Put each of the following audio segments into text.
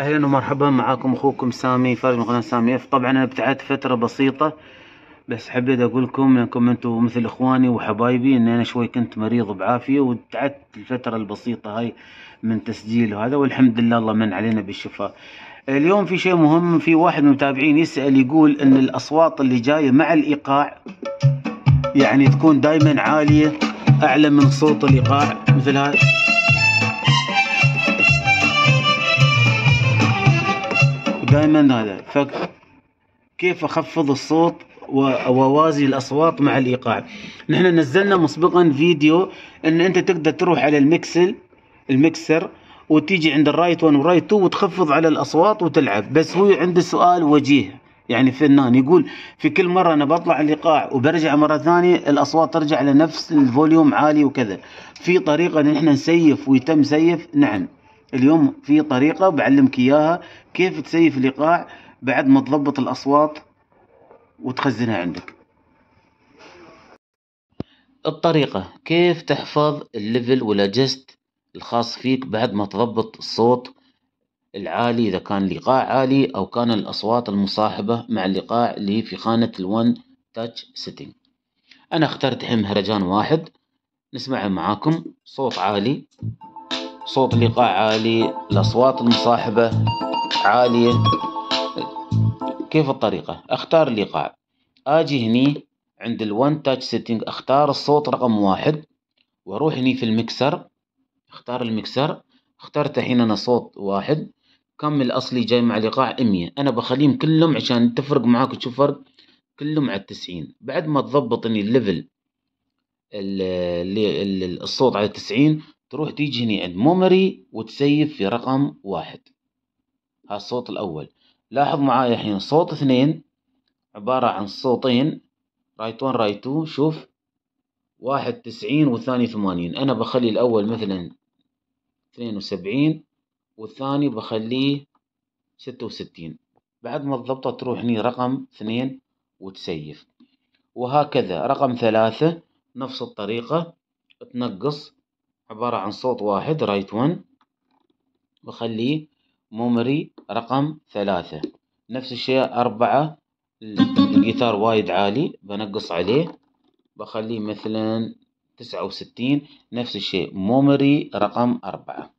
اهلا ومرحبا معاكم اخوكم سامي فارج من قناه سامي اف طبعا انا ابتعدت فتره بسيطه بس حبيت اقول لكم انكم انتم مثل اخواني وحبايبي ان انا شوي كنت مريض بعافيه وابتعدت الفتره البسيطه هاي من تسجيل هذا والحمد لله الله من علينا بالشفاء اليوم في شيء مهم في واحد من المتابعين يسال يقول ان الاصوات اللي جايه مع الايقاع يعني تكون دائما عاليه اعلى من صوت الايقاع مثل هاي دائما هذا فكيف اخفض الصوت واوازي الاصوات مع الايقاع نحن نزلنا مسبقا فيديو ان انت تقدر تروح على المكسل المكسر وتيجي عند الرايت 1 والرايت 2 وتخفض على الاصوات وتلعب بس هو عنده سؤال وجيه يعني فنان يقول في كل مره انا بطلع الايقاع وبرجع مره ثانيه الاصوات ترجع لنفس الفوليوم عالي وكذا في طريقه ان احنا نسيف ويتم سيف نعم اليوم في طريقة بعلمك إياها كيف تسيف الإيقاع بعد ما تضبط الأصوات وتخزنها عندك الطريقة كيف تحفظ الليفل ولا جست الخاص فيك بعد ما تضبط الصوت العالي إذا كان الإيقاع عالي أو كان الأصوات المصاحبة مع الإيقاع اللي في خانة الون تاتش سيتينج أنا اخترت حين مهرجان واحد نسمعه معاكم صوت عالي صوت الايقاع عالي الاصوات المصاحبه عاليه كيف الطريقه اختار الايقاع اجي هني عند الون تاتش سيتنج اختار الصوت رقم واحد واروح هني في المكسر اختار المكسر اخترت الحين انا صوت واحد كم الأصلي جاي مع الايقاع 100 انا بخليهم كلهم عشان تفرق معاك تشوف فرق كلهم على 90 بعد ما تضبط اني الليفل الصوت على 90 تروح تيجي هني عند ميموري وتسيف في رقم واحد ها الصوت الأول لاحظ معايا الحين صوت اثنين عبارة عن صوتين رايت وان رايت تو شوف واحد تسعين والثاني ثمانين أنا بخلي الأول مثلا اثنين وسبعين والثاني بخليه ستة وستين بعد ما تضبطه تروح هني رقم اثنين وتسيف وهكذا رقم ثلاثة نفس الطريقة تنقص عبارة عن صوت واحد رايت ون بخليه ميموري رقم ثلاثة نفس الشيء أربعة الجيتار وايد عالي بنقص عليه بخليه مثلا تسعة وستين نفس الشيء ميموري رقم أربعة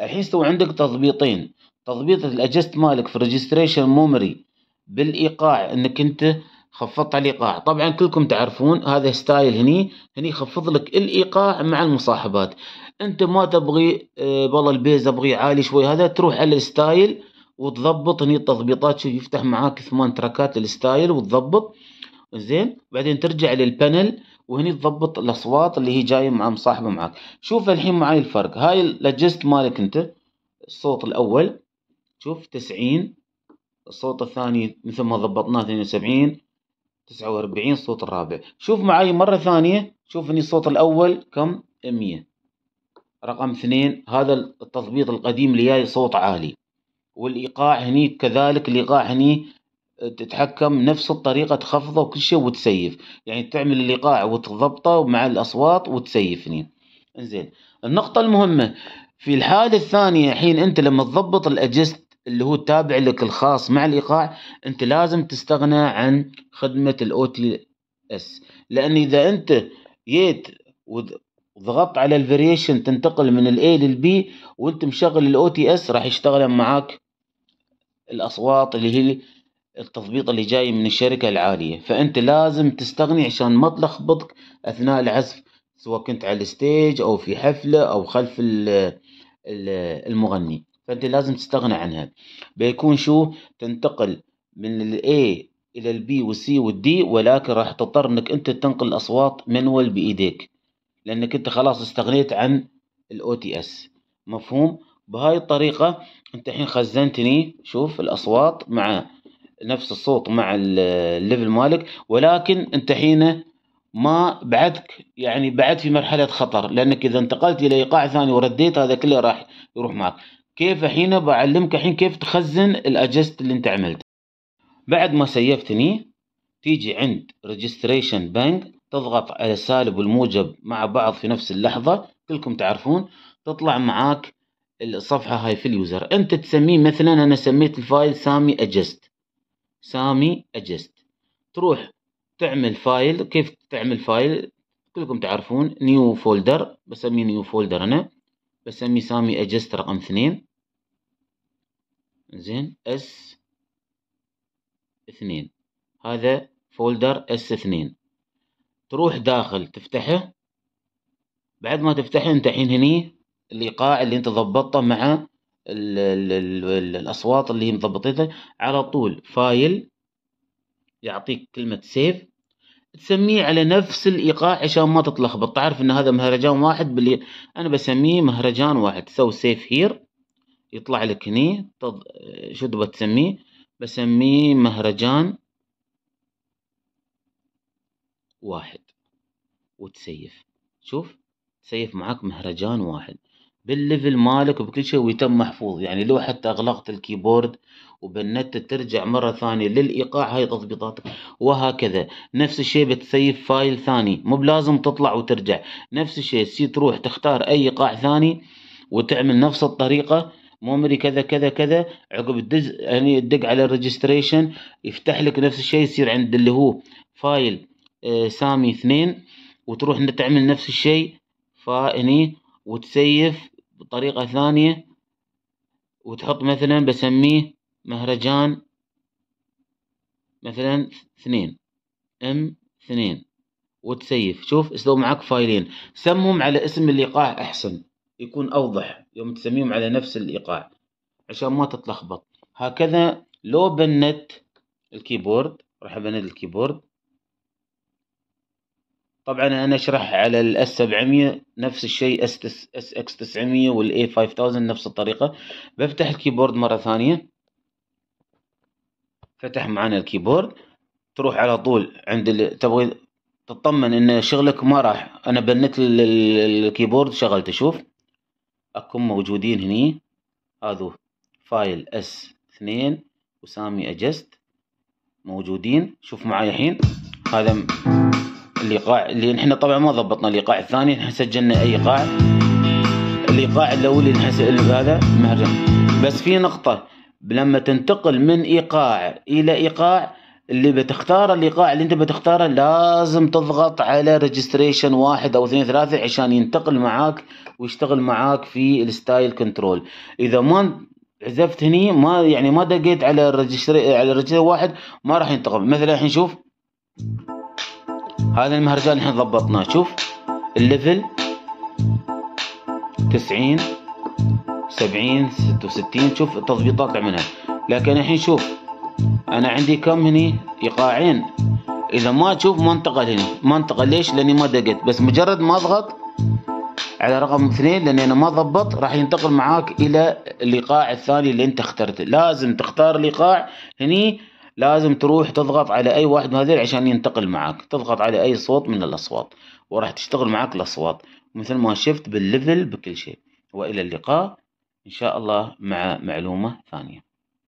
الحين سوى عندك تضبيطين تضبيط الأجست مالك في ريجستريشن ميموري بالايقاع انك انت خفضت على الايقاع طبعا كلكم تعرفون هذا ستايل هني هني خفض لك الايقاع مع المصاحبات انت ما تبغي آه، والله البيز ابغي عالي شوي هذا تروح على الستايل وتضبط هني التضبيطات شوف يفتح معاك ثمان تراكات الستايل وتضبط زين بعدين ترجع للبانل وهني تضبط الاصوات اللي هي جايه مع مصاحبه معاك شوف الحين معاي الفرق هاي الاجست مالك انت الصوت الاول شوف تسعين الصوت الثاني مثل ما ضبطناه 72 49 صوت الرابع شوف معي مرة ثانية شوف أن الصوت الأول كم 100 رقم اثنين هذا التضبيط القديم اللي جاي صوت عالي والإيقاع هني كذلك الإيقاع هني آه، تتحكم نفس الطريقة تخفضه وكل شيء وتسيف يعني تعمل الإيقاع وتضبطه مع الأصوات وتسيف هني انزين النقطة المهمة في الحالة الثانية حين أنت لما تضبط الأجست اللي هو تابع لك الخاص مع الايقاع انت لازم تستغنى عن خدمه الاو تي اس لان اذا انت جيت وضغطت على الفاريشن تنتقل من الاي للبي وانت مشغل الاو تي اس راح يشتغل معاك الاصوات اللي هي التضبيط اللي جاي من الشركه العاليه فانت لازم تستغني عشان ما تلخبطك اثناء العزف سواء كنت على الستيج او في حفله او خلف المغني فانت لازم تستغنى عنها بيكون شو تنتقل من الاي الى البي والسي والدي ولكن راح تضطر انك انت تنقل الاصوات منول بايديك لانك انت خلاص استغنيت عن الاو تي اس مفهوم بهاي الطريقة انت الحين خزنتني شوف الاصوات مع نفس الصوت مع الليفل مالك ولكن انت حين ما بعدك يعني بعد في مرحلة خطر لانك اذا انتقلت الى ايقاع ثاني ورديت هذا كله راح يروح معك كيف الحين بعلمك الحين كيف تخزن الاجست اللي انت عملته بعد ما سيفتني تيجي عند ريجستريشن بانك تضغط على السالب والموجب مع بعض في نفس اللحظة كلكم تعرفون تطلع معاك الصفحة هاي في اليوزر انت تسميه مثلا انا سميت الفايل سامي اجست سامي اجست تروح تعمل فايل كيف تعمل فايل كلكم تعرفون نيو فولدر بسميه نيو فولدر انا بسمي سامي اجست رقم اثنين زين اس اثنين هذا فولدر اس اثنين تروح داخل تفتحه بعد ما تفتحه انت الحين هني الايقاع اللي انت ضبطته مع الـ الـ الـ الاصوات اللي مضبطتها على طول فايل يعطيك كلمة سيف تسميه على نفس الايقاع عشان ما تتلخبط تعرف ان هذا مهرجان واحد باللي انا بسميه مهرجان واحد سو سيف هير يطلع لك هني تض... شو تبغى تسميه بسميه مهرجان واحد وتسيف شوف تسيف معاك مهرجان واحد بالليفل مالك وبكل شيء ويتم محفوظ يعني لو حتى اغلقت الكيبورد وبالنت ترجع مرة ثانية للايقاع هاي تضبيطات وهكذا نفس الشيء بتسيف فايل ثاني مو بلازم تطلع وترجع نفس الشيء سي تروح تختار اي ايقاع ثاني وتعمل نفس الطريقة ميموري كذا كذا كذا عقب الدز يعني تدق على الريجستريشن يفتح لك نفس الشيء يصير عند اللي هو فايل آه، سامي اثنين وتروح تعمل نفس الشيء فاني وتسيف بطريقة ثانية وتحط مثلا بسميه مهرجان مثلا اثنين ام اثنين وتسيف شوف اسلوب معك فايلين سمهم على اسم الايقاع احسن يكون اوضح يوم تسميهم على نفس الايقاع عشان ما تتلخبط هكذا لو بنت الكيبورد راح ابند الكيبورد طبعا انا اشرح على الاس 700 نفس الشيء اس اس اكس 900 والاي 5000 نفس الطريقه بفتح الكيبورد مره ثانيه فتح معنا الكيبورد تروح على طول عند تبغي تطمن ان شغلك ما راح انا بنت الكيبورد شغلته شوف اكو موجودين هني هذو فايل اس 2 وسامي اجست موجودين شوف معي الحين هذا الايقاع اللي احنا طبعا ما ضبطنا الايقاع الثاني احنا سجلنا اي ايقاع الايقاع الاولي اللي هذا مهرجان بس في نقطه لما تنتقل من ايقاع الى ايقاع اللي بتختار الايقاع اللي انت بتختاره لازم تضغط على ريجستريشن واحد او اثنين ثلاثة عشان ينتقل معاك ويشتغل معاك في الستايل كنترول اذا ما عزفت هني ما يعني ما دقيت على ريجستري على ريجستري واحد ما راح ينتقل مثلا الحين شوف هذا المهرجان احنا ضبطناه شوف الليفل تسعين سبعين ستة وستين شوف التضبيطات عملها لكن الحين شوف انا عندي كم هني ايقاعين اذا ما تشوف ما انتقل هنا ما انتقل ليش لاني ما دقت بس مجرد ما اضغط على رقم اثنين لاني انا ما ضبط راح ينتقل معاك الى الايقاع الثاني اللي انت اخترته لازم تختار الايقاع هني لازم تروح تضغط على أي واحد من هذيل عشان ينتقل معك تضغط على أي صوت من الأصوات وراح تشتغل معك الأصوات مثل ما شفت بالليفل بكل شيء وإلى اللقاء إن شاء الله مع معلومة ثانية